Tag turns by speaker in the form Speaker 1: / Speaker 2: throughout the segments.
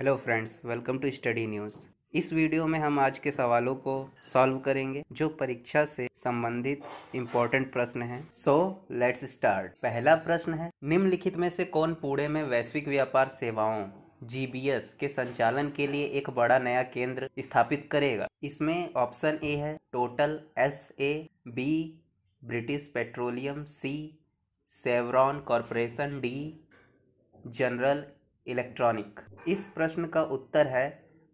Speaker 1: hello friends welcome to study news इस video में हम आज के सवालों को सॉल्व करेंगे जो परीक्षा से संबंधित इम्पोर्टेंट प्रश्न हैं सो लेट्स स्टार्ट पहला प्रश्न है निम्नलिखित में से कौन पुणे में वैश्विक व्यापार सेवाओं एस के संचालन के लिए एक बड़ा नया केंद्र स्थापित करेगा इसमें ऑप्शन ए है Total S A B British Petroleum C Chevron Corporation D General Electronic इस प्रश्न का उत्तर है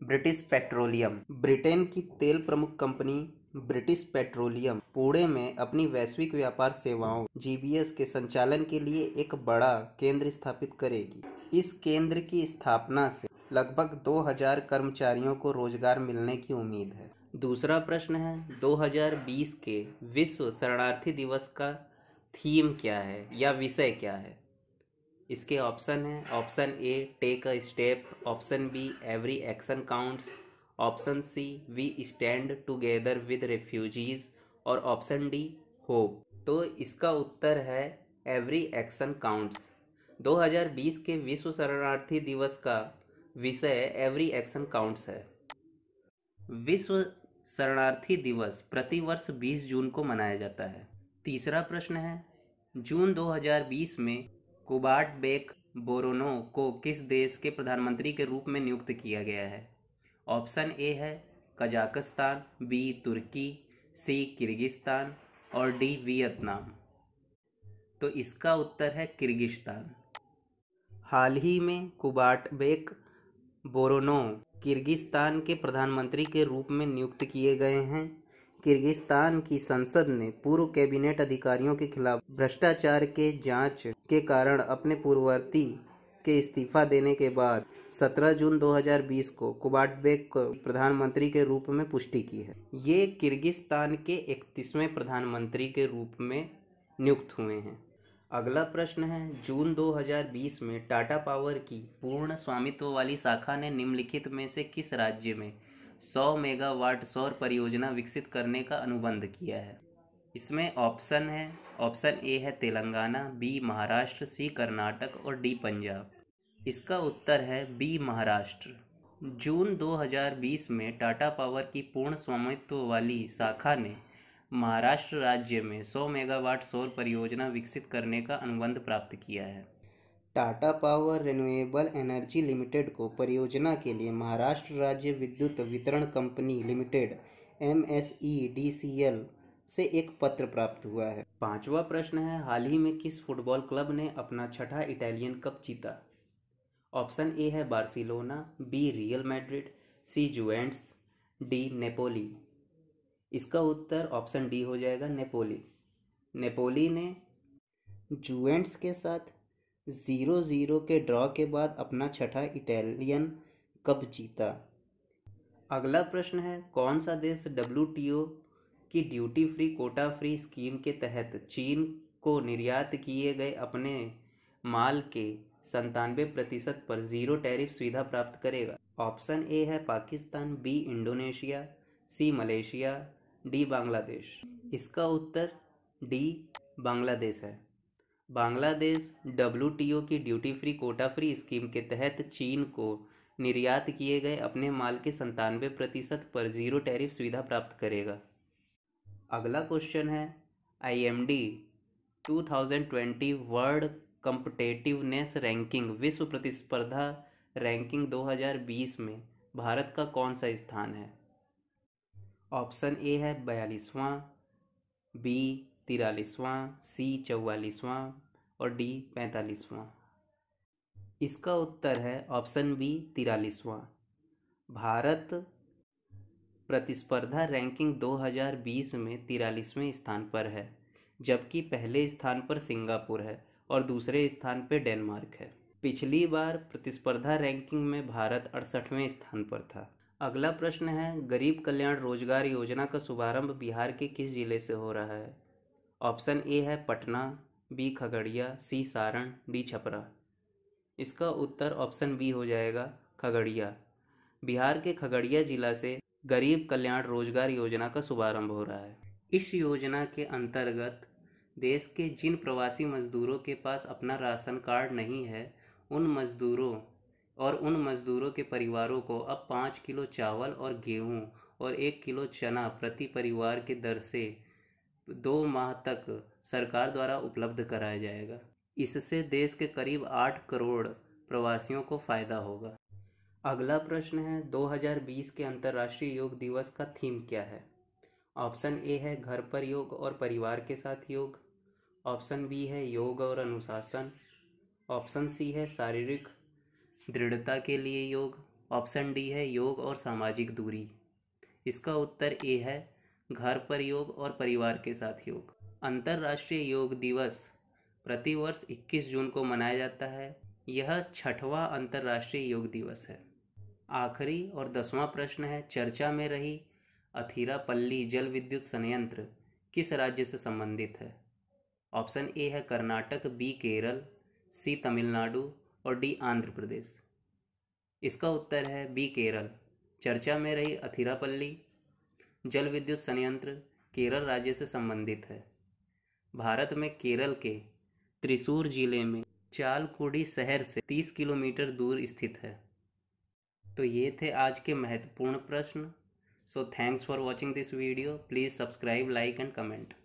Speaker 1: ब्रिटिश पेट्रोलियम ब्रिटेन की तेल प्रमुख कंपनी ब्रिटिश पेट्रोलियम पुणे में अपनी वैश्विक व्यापार सेवाओं जीबीएस के संचालन के लिए एक बड़ा केंद्र स्थापित करेगी इस केंद्र की स्थापना से लगभग 2000 कर्मचारियों को रोजगार मिलने की उम्मीद है दूसरा प्रश्न है 2020 के विश्व शरणार्थी दिवस का थीम क्या है या विषय क्या है इसके ऑप्शन हैं option A take a step option B every action counts option C we stand together with refugees और ऑप्शन डी होप तो इसका उत्तर है एवरी एक्शन काउंट्स 2020 के विश्व शरणार्थी दिवस का विषय एवरी एक्शन काउंट्स है विश्व शरणार्थी दिवस प्रतिवर्ष 20 जून को मनाया जाता है तीसरा प्रश्न है जून 2020 में कुबाट बेक बोरोनो को किस देश के प्रधानमंत्री के रूप में नियुक्त किया गया है ऑप्शन ए है कजाकिस्तान बी तुर्की सी किर्गिस्तान और डी वियतनाम तो इसका उत्तर है किर्गिस्तान हाल ही में बेक बोरोनो किर्गिस्तान के प्रधानमंत्री के रूप में नियुक्त किए गए हैं किर्गिस्तान की संसद ने पूर्व कैबिनेट अधिकारियों के खिलाफ भ्रष्टाचार के जांच के कारण अपने पूर्ववर्ती के इस्तीफा देने के बाद 17 जून 2020 को कुबाटबेक को प्रधानमंत्री के रूप में पुष्टि की है ये किर्गिस्तान के इकतीसवें प्रधानमंत्री के रूप में नियुक्त हुए हैं अगला प्रश्न है जून 2020 में टाटा पावर की पूर्ण स्वामित्व वाली शाखा ने निम्नलिखित में से किस राज्य में 100 मेगावाट सौर परियोजना विकसित करने का अनुबंध किया है इसमें ऑप्शन है ऑप्शन ए है तेलंगाना बी महाराष्ट्र सी कर्नाटक और डी पंजाब इसका उत्तर है बी महाराष्ट्र जून 2020 में टाटा पावर की पूर्ण स्वामित्व वाली शाखा ने महाराष्ट्र राज्य में 100 मेगावाट सौर परियोजना विकसित करने का अनुबंध प्राप्त किया है Tata Power Renewable Energy Limited को परियोजना के लिए महाराष्ट्र राज्य विद्युत वितरण Company Limited M S E D C L से एक पत्र प्राप्त हुआ है पांचवा प्रश्न है हाल ही में किस फुटबॉल क्लब ने अपना छठा इटालियन कप जीता ऑप्शन ए है Barcelona B Real Madrid C Juventus D Napoli इसका उत्तर ऑप्शन डी हो जाएगा नेपोली नेपोली ने जुएंट्स के साथ ज़ीरो ज़ीरो के ड्रॉ के बाद अपना छठा इटालियन कप जीता अगला प्रश्न है कौन सा देश डब्ल्यू की duty free quota free scheme के तहत चीन को निर्यात किए गए अपने माल के संतानवे प्रतिशत पर जीरो टैरिफ सुविधा प्राप्त करेगा ऑप्शन ए है Pakistan B Indonesia C Malaysia D Bangladesh इसका उत्तर डी बांग्लादेश है बांग्लादेश डब्ल्यू की duty free quota free scheme के तहत चीन को निर्यात किए गए अपने माल के संतानवे प्रतिशत पर जीरो टैरिफ सुविधा प्राप्त करेगा अगला क्वेश्चन है I M D two thousand twenty world competitiveness ranking विश्व प्रतिस्पर्धा रैंकिंग 2020 में भारत का कौन सा स्थान है ऑप्शन ए है बयालीसवां बी तिरालीसवां सी चौवालीसवां और डी पैंतालीसवां इसका उत्तर है ऑप्शन बी तिरालीसवां भारत प्रतिस्पर्धा रैंकिंग 2020 में तिरालीसवें स्थान पर है जबकि पहले स्थान पर सिंगापुर है और दूसरे स्थान पर डेनमार्क है पिछली बार प्रतिस्पर्धा रैंकिंग में भारत अड़सठवें स्थान पर था अगला प्रश्न है गरीब कल्याण रोजगार योजना का शुभारंभ बिहार के किस जिले से हो रहा है ऑप्शन ए है Patna B Khagaria C Saran D Chhapra इसका उत्तर ऑप्शन बी हो जाएगा खगड़िया बिहार के खगड़िया जिला से गरीब कल्याण रोजगार योजना का शुभारंभ हो रहा है इस योजना के अंतर्गत देश के जिन प्रवासी मजदूरों के पास अपना राशन कार्ड नहीं है उन मजदूरों और उन मजदूरों के परिवारों को अब पाँच किलो चावल और गेहूं और एक किलो चना प्रति परिवार के दर से दो माह तक सरकार द्वारा उपलब्ध कराया जाएगा इससे देश के करीब आठ करोड़ प्रवासियों को फ़ायदा होगा अगला प्रश्न है 2020 के अंतर्राष्ट्रीय योग दिवस का थीम क्या है ऑप्शन ए है घर पर योग और परिवार के साथ योग ऑप्शन बी है योग और अनुशासन ऑप्शन सी है शारीरिक दृढ़ता के लिए योग ऑप्शन डी है योग और सामाजिक दूरी इसका उत्तर ए है घर पर योग और परिवार के साथ योग अंतर्राष्ट्रीय योग दिवस प्रतिवर्ष 21 जून को मनाया जाता है यह छठवा अंतर्राष्ट्रीय योग दिवस है आखिरी और दसवां प्रश्न है चर्चा में रही पल्ली जल विद्युत संयंत्र किस राज्य से संबंधित है ऑप्शन ए है कर्नाटक बी केरल सी तमिलनाडु और डी आंध्र प्रदेश इसका उत्तर है बी केरल चर्चा में रही अथीरापल्ली जल विद्युत संयंत्र केरल राज्य से संबंधित है भारत में केरल के त्रिशूर जिले में चालकुडी शहर से 30 किलोमीटर दूर स्थित है तो ये थे आज के महत्वपूर्ण प्रश्न so thanks for watching this video please subscribe like and comment